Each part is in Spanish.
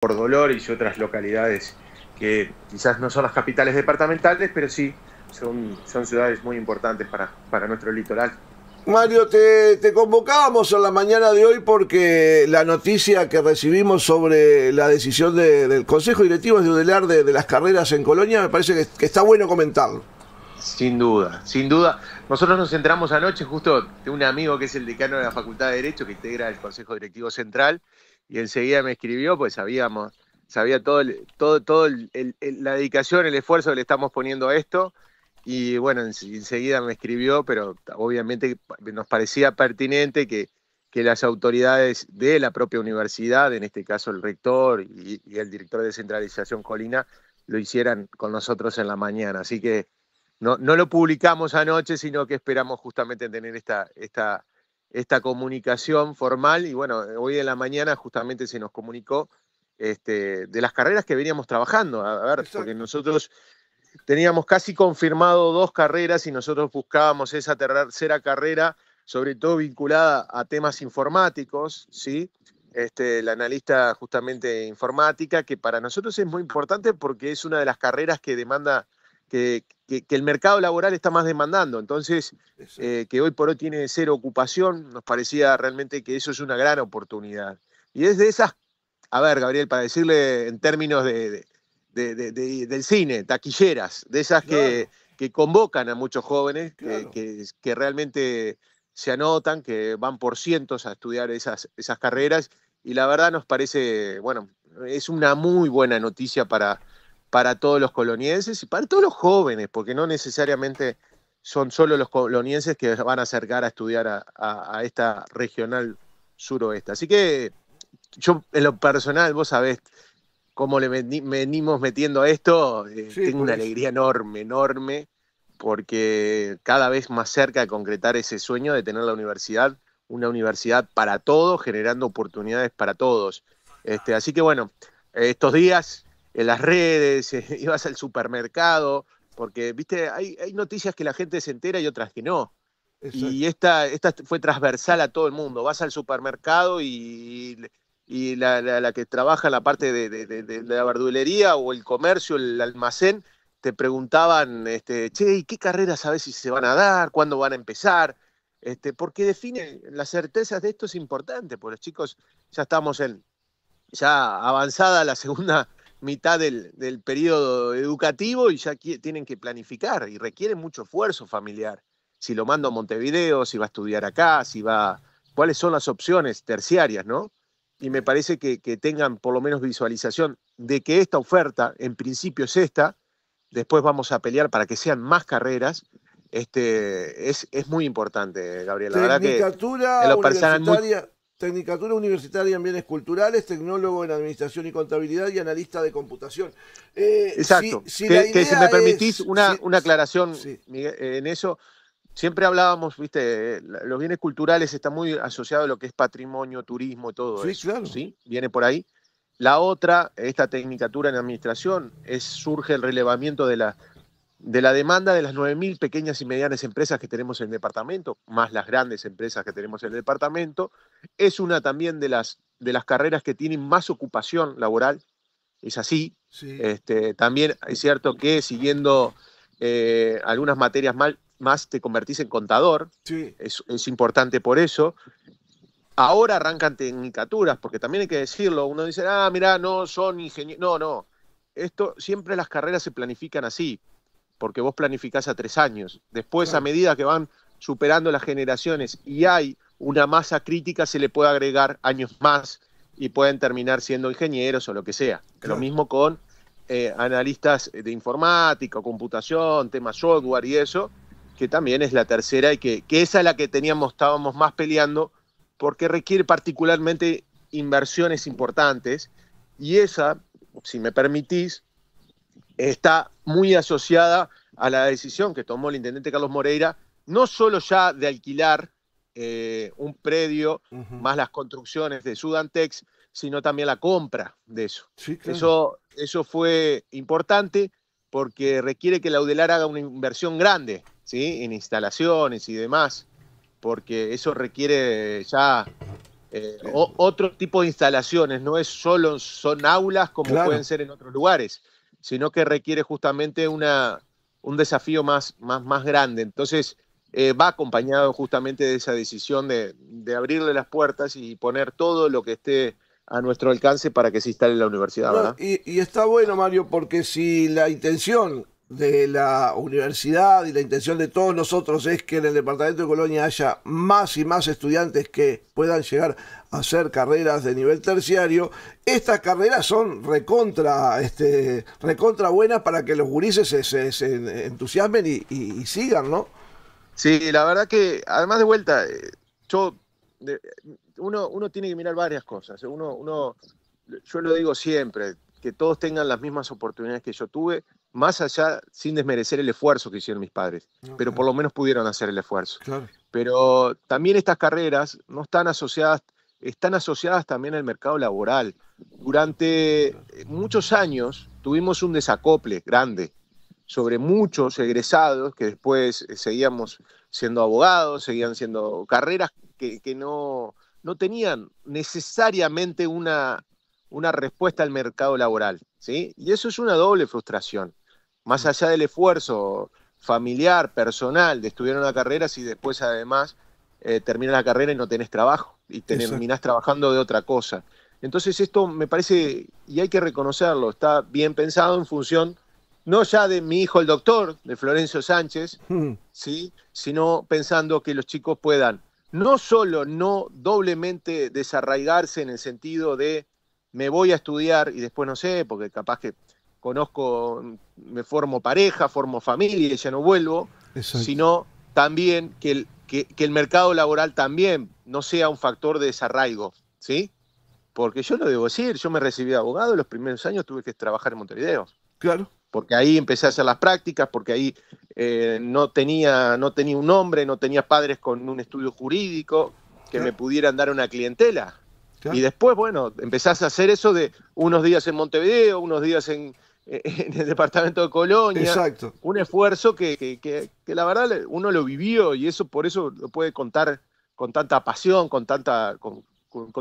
por Dolores y otras localidades que quizás no son las capitales departamentales, pero sí son, son ciudades muy importantes para, nuestro litoral. Mario, te, convocábamos en la mañana de hoy porque la noticia que recibimos sobre la decisión del Consejo Directivo de Udelar de, las carreras en Colonia me parece que, está bueno comentarlo. Sin duda, sin duda. Nosotros nos centramos anoche justo de un amigo que es el decano de la Facultad de Derecho que integra el Consejo Directivo Central y enseguida me escribió, pues sabíamos, sabía todo, todo, todo la dedicación, el esfuerzo que le estamos poniendo a esto. Y bueno, enseguida me escribió, pero obviamente nos parecía pertinente que, que las autoridades de la propia universidad, en este caso el rector y, el director de centralización Colina, lo hicieran con nosotros en la mañana. Así que no, lo publicamos anoche, sino que esperamos justamente tener esta, esta, esta comunicación formal y bueno, hoy en la mañana justamente se nos comunicó este, de las carreras que veníamos trabajando, a ver, porque nosotros teníamos casi confirmado dos carreras y nosotros buscábamos esa tercera carrera, sobre todo vinculada a temas informáticos, ¿sí? Este, la analista justamente informática, que para nosotros es muy importante porque es una de las carreras que demanda que, el mercado laboral está más demandando. Entonces, eh, que hoy por hoy tiene cero ocupación, nos parecía realmente que eso es una gran oportunidad. Y es de esas, a ver, Gabriel, para decirle en términos de, del cine, taquilleras, de esas que, convocan a muchos jóvenes, que, realmente se anotan, que van por cientos a estudiar esas, esas carreras y la verdad nos parece, bueno, es una muy buena noticia para, para todos los colonienses y para todos los jóvenes, porque no necesariamente son solo los colonienses que van a acercar a estudiar a, esta regional suroeste. Así que yo en lo personal, vos sabés cómo le venimos metiendo a esto, eh, tengo una pues. alegría enorme, enorme, porque cada vez más cerca de concretar ese sueño de tener la universidad, una universidad para todos, generando oportunidades para todos. Este, así que bueno, estos días en las redes, eh, ibas al supermercado, porque, viste, hay, noticias que la gente se entera y otras que no. Y esta, esta fue transversal a todo el mundo. Vas al supermercado y, la, que trabaja en la parte de, la verdulería o el comercio, el almacén, te preguntaban, este, che, ¿y qué carreras sabes si se van a dar? ¿Cuándo van a empezar? Este, porque define, las certezas de esto es importante, porque los chicos ya estamos en, ya avanzada la segunda mitad del, periodo educativo y ya tienen que planificar y requiere mucho esfuerzo familiar. Si lo mando a Montevideo, si va a estudiar acá, si va, cuáles son las opciones terciarias, ¿no? Y me parece que, tengan por lo menos visualización de que esta oferta, en principio es esta, después vamos a pelear para que sean más carreras, este, es, es muy importante, Gabriel. La verdad que en Tecnicatura Universitaria en Bienes Culturales, tecnólogo en Administración y Contabilidad y analista de computación. Eh, Exacto. Si, me permitís una, una, aclaración eh, en eso, siempre hablábamos, viste, los bienes culturales están muy asociados a lo que es patrimonio, turismo y todo sí, Claro. Sí, viene por ahí. La otra, esta tecnicatura en administración, es, surge el relevamiento de la de la demanda de las 9.000 pequeñas y medianas empresas que tenemos en el departamento, más las grandes empresas que tenemos en el departamento, es una también de las, de las carreras que tienen más ocupación laboral, es así. Este, también es cierto que siguiendo eh, algunas materias más te convertís en contador, es, importante por eso. Ahora arrancan tecnicaturas, porque también hay que decirlo, uno dice, ah, mira, no son ingenieros, no, no, esto siempre las carreras se planifican así porque vos planificás a tres años. Después, a medida que van superando las generaciones y hay una masa crítica, se le puede agregar años más y pueden terminar siendo ingenieros o lo que sea. Lo mismo con eh, analistas de informática, computación, temas software y eso, que también es la tercera y que, esa es la que teníamos, estábamos más peleando porque requiere particularmente inversiones importantes y esa, si me permitís, está muy asociada a la decisión que tomó el intendente Carlos Moreira, no solo ya de alquilar eh, un predio más las construcciones de Sudantex, sino también la compra de eso. eso. Eso fue importante porque requiere que la UDELAR haga una inversión grande ¿sí? en instalaciones y demás, porque eso requiere ya eh, otro tipo de instalaciones, no es solo son aulas como pueden ser en otros lugares, sino que requiere justamente una, un desafío más, más, más grande. Entonces, eh, va acompañado justamente de esa decisión de, abrirle las puertas y poner todo lo que esté a nuestro alcance para que se instale la universidad. Y, y, está bueno, Mario, porque si la intención de la universidad y la intención de todos nosotros es que en el departamento de Colonia haya más y más estudiantes que puedan llegar a hacer carreras de nivel terciario. Estas carreras son recontra, este, recontra buenas para que los gurises se, entusiasmen y, sigan, ¿no? Sí, la verdad que además de vuelta, eh, yo, uno, uno tiene que mirar varias cosas. Uno, uno, yo lo digo siempre, que todos tengan las mismas oportunidades que yo tuve más allá, sin desmerecer el esfuerzo que hicieron mis padres, pero por lo menos pudieron hacer el esfuerzo. Pero también estas carreras no están asociadas, están asociadas también al mercado laboral. Durante eh, muchos años tuvimos un desacople grande sobre muchos egresados que después eh, seguíamos siendo abogados, seguían siendo carreras que, que no, no tenían necesariamente una, una respuesta al mercado laboral. ¿sí? Y eso es una doble frustración. Más allá del esfuerzo familiar, personal, de estudiar una carrera, si después además eh, termina la carrera y no tenés trabajo y terminás trabajando de otra cosa. Entonces esto me parece, y hay que reconocerlo, está bien pensado en función no ya de mi hijo el doctor, de Florencio Sánchez, hmm. ¿sí? sino pensando que los chicos puedan no solo no doblemente desarraigarse en el sentido de me voy a estudiar y después no sé, porque capaz que conozco, me formo pareja, formo familia y ya no vuelvo, sino también que el, que, el mercado laboral también no sea un factor de desarraigo, ¿sí? Porque yo lo debo decir, yo me recibí de abogado, los primeros años tuve que trabajar en Montevideo. Claro. Porque ahí empecé a hacer las prácticas, porque ahí eh, no, tenía, no tenía un nombre, no tenía padres con un estudio jurídico que me pudieran dar una clientela. Y después, bueno, empezás a hacer eso de unos días en Montevideo, unos días en, eh, eh, en el departamento de Colonia. Exacto. Un esfuerzo que, la verdad uno lo vivió y eso por eso lo puede contar con tanta pasión, con tanta, con,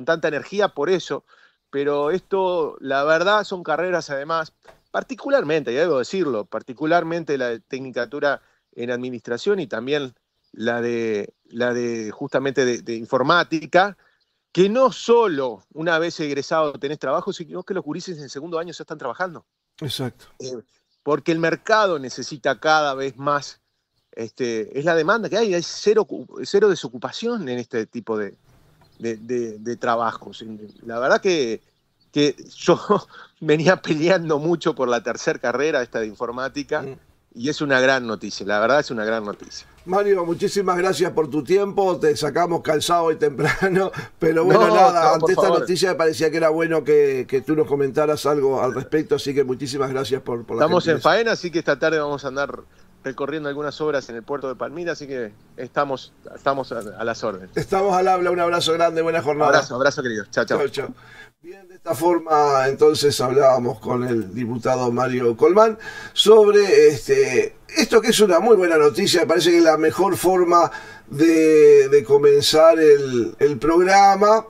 tanta energía, por eso. Pero esto, la verdad, son carreras además, particularmente, ya debo decirlo, particularmente la de Tecnicatura en Administración y también la de, la de justamente de, informática, que no solo una vez egresado tenés trabajo, sino que los gurises en segundo año ya están trabajando. Exacto. Eh, porque el mercado necesita cada vez más, este, es la demanda que hay, hay cero, cero desocupación en este tipo de, de, trabajos. La verdad que, que, yo venía peleando mucho por la tercera carrera, esta de informática. Mm y es una gran noticia, la verdad es una gran noticia. Mario, muchísimas gracias por tu tiempo, te sacamos calzado y temprano, pero bueno, nada, ante esta noticia me parecía que era bueno que, tú nos comentaras algo al respecto, así que muchísimas gracias por, por la Estamos en faena, así que esta tarde vamos a andar recorriendo algunas obras en el puerto de Palmira, así que estamos, estamos a, las órdenes. Estamos al habla, un abrazo grande, buena jornada. Abrazo, abrazo querido, chao, chao. Bien, de esta forma entonces hablábamos con el diputado Mario Colmán sobre este, esto que es una muy buena noticia, me parece que es la mejor forma de, comenzar el programa